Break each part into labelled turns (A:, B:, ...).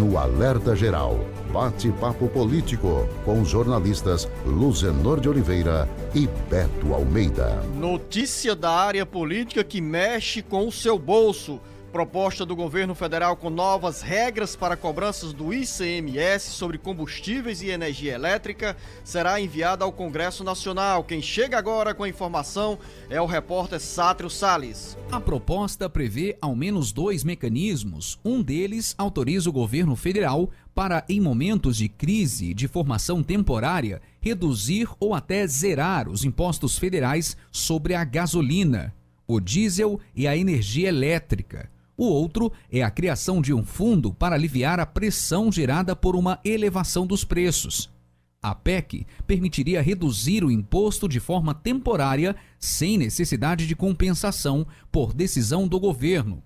A: no Alerta Geral. Bate-papo político com os jornalistas Luzenor de Oliveira e Beto Almeida.
B: Notícia da área política que mexe com o seu bolso. Proposta do governo federal com novas regras para cobranças do ICMS sobre combustíveis e energia elétrica será enviada ao Congresso Nacional. Quem chega agora com a informação é
C: o repórter Sátrio Sales. A proposta prevê ao menos dois mecanismos. Um deles autoriza o governo federal para, em momentos de crise de formação temporária, reduzir ou até zerar os impostos federais sobre a gasolina, o diesel e a energia elétrica o outro é a criação de um fundo para aliviar a pressão gerada por uma elevação dos preços. A PEC permitiria reduzir o imposto de forma temporária, sem necessidade de compensação, por decisão do governo.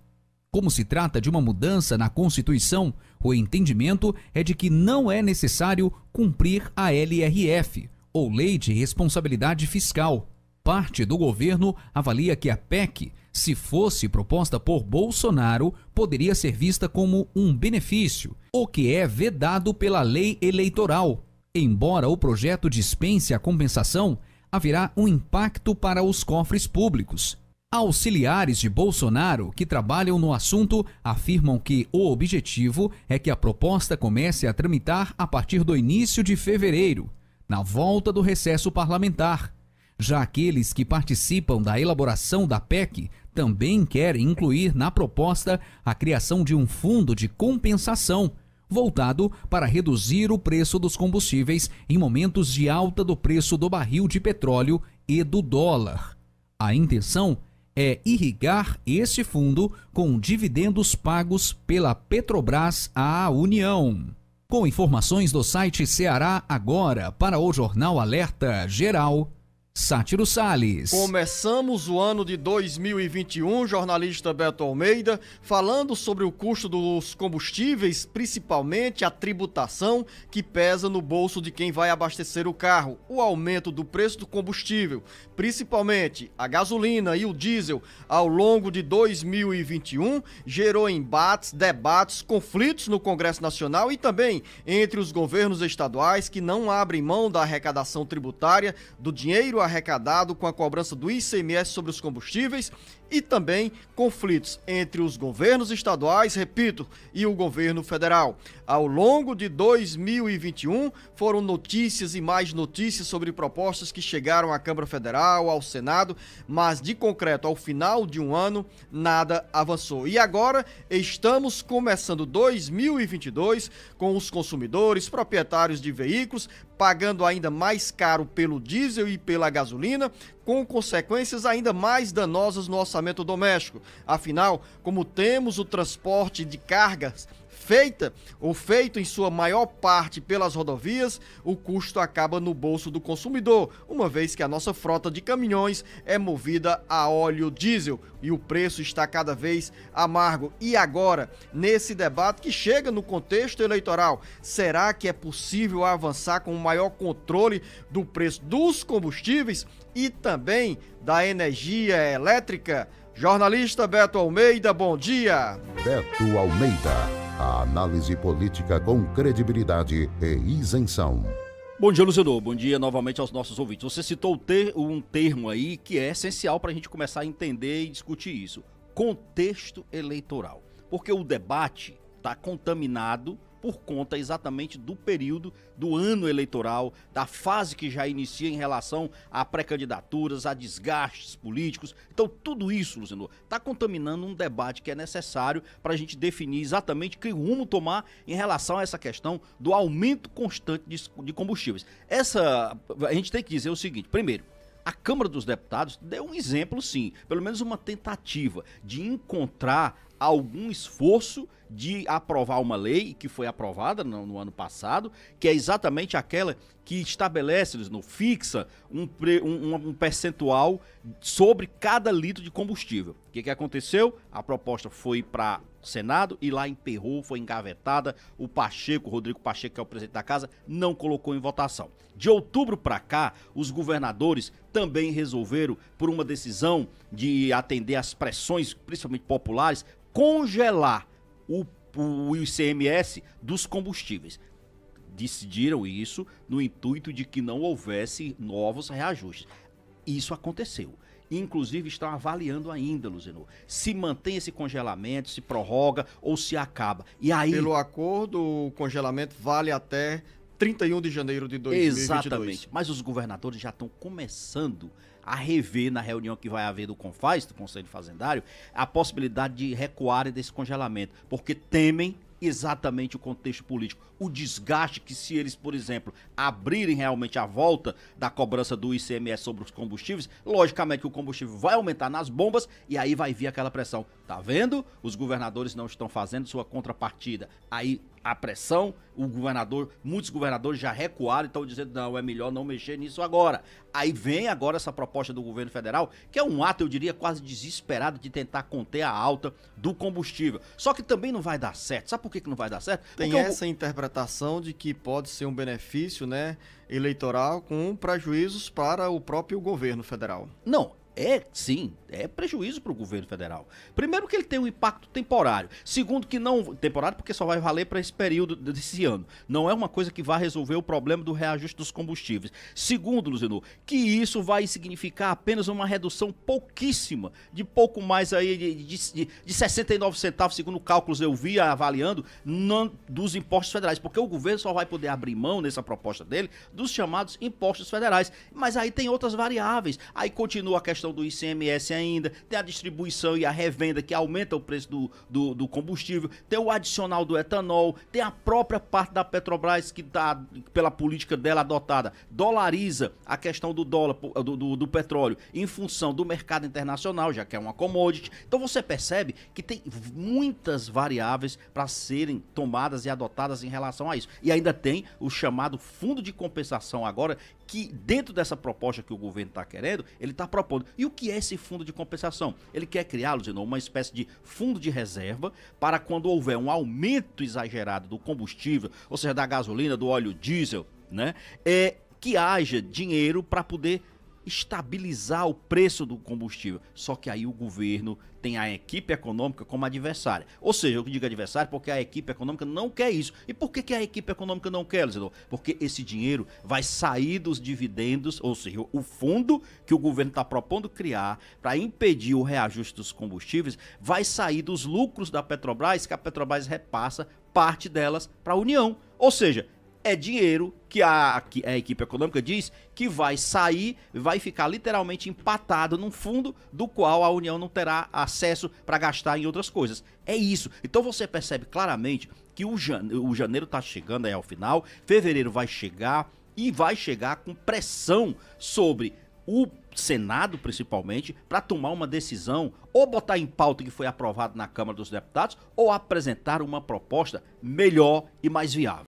C: Como se trata de uma mudança na Constituição, o entendimento é de que não é necessário cumprir a LRF, ou Lei de Responsabilidade Fiscal, parte do governo avalia que a PEC, se fosse proposta por Bolsonaro, poderia ser vista como um benefício, o que é vedado pela lei eleitoral. Embora o projeto dispense a compensação, haverá um impacto para os cofres públicos. Auxiliares de Bolsonaro que trabalham no assunto afirmam que o objetivo é que a proposta comece a tramitar a partir do início de fevereiro, na volta do recesso parlamentar já aqueles que participam da elaboração da PEC também querem incluir na proposta a criação de um fundo de compensação voltado para reduzir o preço dos combustíveis em momentos de alta do preço do barril de petróleo e do dólar. A intenção é irrigar este fundo com dividendos pagos pela Petrobras à União. Com informações do site Ceará Agora para o Jornal Alerta Geral, Sátiro Sales.
B: Começamos o ano de 2021, jornalista Beto Almeida, falando sobre o custo dos combustíveis, principalmente a tributação que pesa no bolso de quem vai abastecer o carro. O aumento do preço do combustível, principalmente a gasolina e o diesel, ao longo de 2021, gerou embates, debates, conflitos no Congresso Nacional e também entre os governos estaduais que não abrem mão da arrecadação tributária do dinheiro arrecadado com a cobrança do ICMS sobre os combustíveis e também conflitos entre os governos estaduais, repito, e o governo federal. Ao longo de 2021, foram notícias e mais notícias sobre propostas que chegaram à Câmara Federal, ao Senado, mas de concreto, ao final de um ano, nada avançou. E agora estamos começando 2022 com os consumidores, proprietários de veículos, pagando ainda mais caro pelo diesel e pela gasolina, com consequências ainda mais danosas no orçamento doméstico. Afinal, como temos o transporte de cargas feita ou feito em sua maior parte pelas rodovias, o custo acaba no bolso do consumidor, uma vez que a nossa frota de caminhões é movida a óleo diesel e o preço está cada vez amargo. E agora, nesse debate que chega no contexto eleitoral, será que é possível avançar com o maior controle do preço dos combustíveis e também da energia elétrica? Jornalista Beto Almeida, bom dia.
A: Beto Almeida. A análise política com credibilidade e isenção. Bom dia, Luciano. Bom dia novamente aos nossos ouvintes. Você citou um termo aí que é essencial para a gente começar a entender e discutir isso: contexto eleitoral. Porque o debate está contaminado por conta exatamente do período do ano eleitoral, da fase que já inicia em relação a pré-candidaturas, a desgastes políticos. Então, tudo isso, Luciano, está contaminando um debate que é necessário para a gente definir exatamente que rumo tomar em relação a essa questão do aumento constante de combustíveis. Essa, a gente tem que dizer o seguinte: primeiro, a Câmara dos Deputados deu um exemplo, sim, pelo menos uma tentativa de encontrar algum esforço de aprovar uma lei que foi aprovada no, no ano passado, que é exatamente aquela que estabelece, no fixa um, pre, um, um, percentual sobre cada litro de combustível. O que, que aconteceu? A proposta foi para Senado e lá emperrou, foi engavetada. O Pacheco, Rodrigo Pacheco, que é o presidente da casa, não colocou em votação. De outubro para cá, os governadores também resolveram, por uma decisão de atender às pressões, principalmente populares, congelar o, o ICMS dos combustíveis. Decidiram isso no intuito de que não houvesse novos reajustes. Isso aconteceu inclusive estão avaliando ainda, Luzino, se mantém esse congelamento, se prorroga ou se acaba. E aí, pelo
B: acordo, o congelamento vale até 31 de janeiro de 2022. Exatamente.
A: Mas os governadores já estão começando a rever na reunião que vai haver do CONFAS, do Conselho Fazendário, a possibilidade de recuar desse congelamento, porque temem exatamente o contexto político. O desgaste que, se eles, por exemplo, abrirem realmente a volta da cobrança do ICMS sobre os combustíveis, logicamente o combustível vai aumentar nas bombas e aí vai vir aquela pressão. Tá vendo? Os governadores não estão fazendo sua contrapartida. Aí a pressão, o governador, muitos governadores já recuaram e estão dizendo, não, é melhor não mexer nisso agora. Aí vem agora essa proposta do governo federal, que é um ato, eu diria, quase desesperado de tentar conter a alta do combustível. Só que também não vai dar
B: certo. Sabe por que, que não vai dar certo? Porque Tem essa eu... interpretação de que pode ser um benefício, né, eleitoral com prejuízos para o próprio governo federal. Não, é
A: sim, é prejuízo para o governo federal. Primeiro que ele tem um impacto temporário. Segundo que não temporário porque só vai valer para esse período desse ano. Não é uma coisa que vai resolver o problema do reajuste dos combustíveis. Segundo, Luzino, que isso vai significar apenas uma redução pouquíssima, de pouco mais aí de, de, de 69 centavos, segundo cálculos eu vi avaliando, não, dos impostos federais, porque o governo só vai poder abrir mão nessa proposta dele dos chamados impostos federais. Mas aí tem outras variáveis. Aí continua a questão do ICMS ainda ainda, tem a distribuição e a revenda que aumenta o preço do, do, do combustível, tem o adicional do etanol, tem a própria parte da Petrobras que tá, pela política dela adotada, dolariza a questão do dólar, do, do, do petróleo, em função do mercado internacional, já que é uma commodity. Então você percebe que tem muitas variáveis para serem tomadas e adotadas em relação a isso. E ainda tem o chamado fundo de compensação agora, que dentro dessa proposta que o governo está querendo, ele está propondo. E o que é esse fundo de compensação. Ele quer criar, Luzinou, uma espécie de fundo de reserva para quando houver um aumento exagerado do combustível, ou seja, da gasolina, do óleo diesel, né? É, que haja dinheiro para poder estabilizar o preço do combustível. Só que aí o governo tem a equipe econômica como adversária. Ou seja, eu digo adversário porque a equipe econômica não quer isso. E por que, que a equipe econômica não quer, Luciano? Porque esse dinheiro vai sair dos dividendos, ou seja, o fundo que o governo está propondo criar para impedir o reajuste dos combustíveis vai sair dos lucros da Petrobras, que a Petrobras repassa parte delas para a União. Ou seja, é dinheiro que a, a, equipe econômica diz que vai sair, vai ficar literalmente empatado num fundo do qual a União não terá acesso para gastar em outras coisas. É isso. Então você percebe claramente que o, janeiro está chegando aí é ao final, fevereiro vai chegar e vai chegar com pressão sobre o Senado, principalmente, para tomar uma decisão ou botar em pauta que foi aprovado na Câmara dos Deputados ou apresentar uma proposta melhor e mais viável.